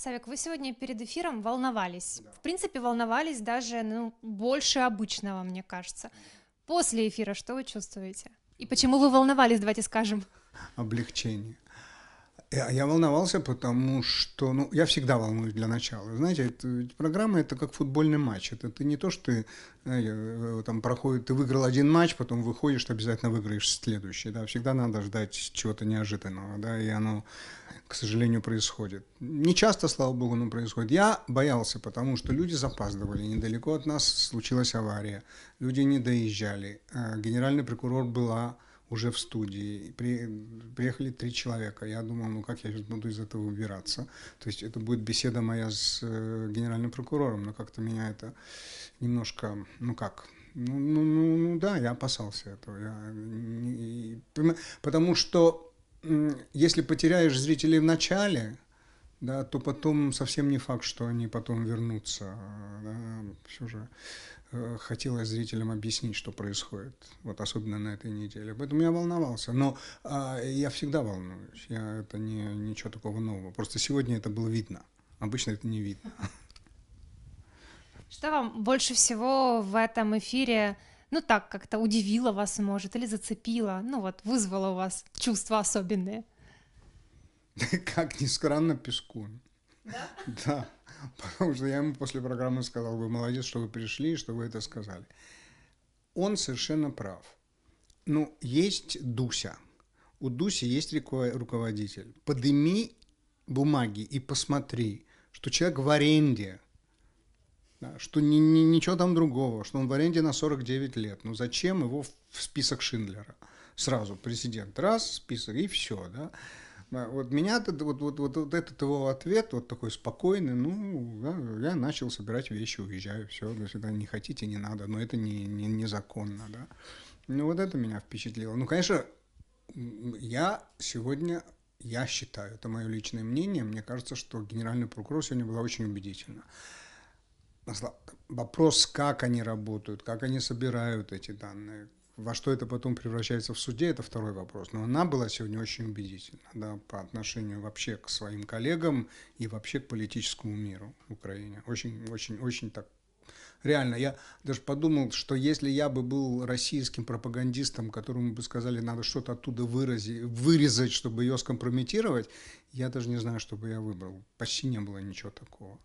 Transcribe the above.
Савик, вы сегодня перед эфиром волновались. Да. В принципе, волновались даже ну, больше обычного, мне кажется. После эфира что вы чувствуете? И почему вы волновались, давайте скажем? Облегчение. Я волновался, потому что, ну, я всегда волнуюсь для начала. Знаете, это, программа это как футбольный матч. Это ты не то, что ты знаете, э, там проходит, ты выиграл один матч, потом выходишь, обязательно выиграешь следующий. Да, всегда надо ждать чего-то неожиданного, да, и оно к сожалению, происходит. Не часто, слава богу, но происходит. Я боялся, потому что люди запаздывали. Недалеко от нас случилась авария. Люди не доезжали. Э, генеральный прокурор была уже в студии. При, приехали три человека. Я думал, ну как я сейчас буду из этого убираться? То есть это будет беседа моя с э, генеральным прокурором, но как-то меня это немножко, ну как, ну, ну, ну, ну да, я опасался этого. Я, не, потому что если потеряешь зрителей в начале, да, то потом совсем не факт, что они потом вернутся. Да. Все же э, хотелось зрителям объяснить, что происходит, вот особенно на этой неделе. Поэтому я волновался, но а, я всегда волнуюсь, я, это не, ничего такого нового. Просто сегодня это было видно, обычно это не видно. Что вам больше всего в этом эфире ну так как-то удивила вас, может, или зацепила, ну вот вызвала у вас чувства особенные? Как ни странно, пешком. Да? Да, потому что я ему после программы сказал, вы молодец, что вы пришли что вы это сказали. Он совершенно прав. Ну, есть Дуся. У Дуси есть руководитель. Подыми бумаги и посмотри, что человек в аренде – что ни, ни, ничего там другого, что он в аренде на 49 лет. Ну зачем его в список Шиндлера? Сразу президент, раз, список, и все, да. Вот меня вот, вот, вот, вот этот его ответ, вот такой спокойный, ну, да, я начал собирать вещи, уезжаю, все, до свидания, не хотите, не надо, но это не, не, незаконно, да. Ну, вот это меня впечатлило. Ну, конечно, я сегодня, я считаю, это мое личное мнение, мне кажется, что генеральный прокурор сегодня была очень убедительна вопрос, как они работают, как они собирают эти данные, во что это потом превращается в суде, это второй вопрос. Но она была сегодня очень убедительна да, по отношению вообще к своим коллегам и вообще к политическому миру в Украине. Очень, очень, очень так Реально, я даже подумал, что если я бы был российским пропагандистом, которому бы сказали, надо что-то оттуда вырази, вырезать, чтобы ее скомпрометировать, я даже не знаю, что бы я выбрал. Почти не было ничего такого.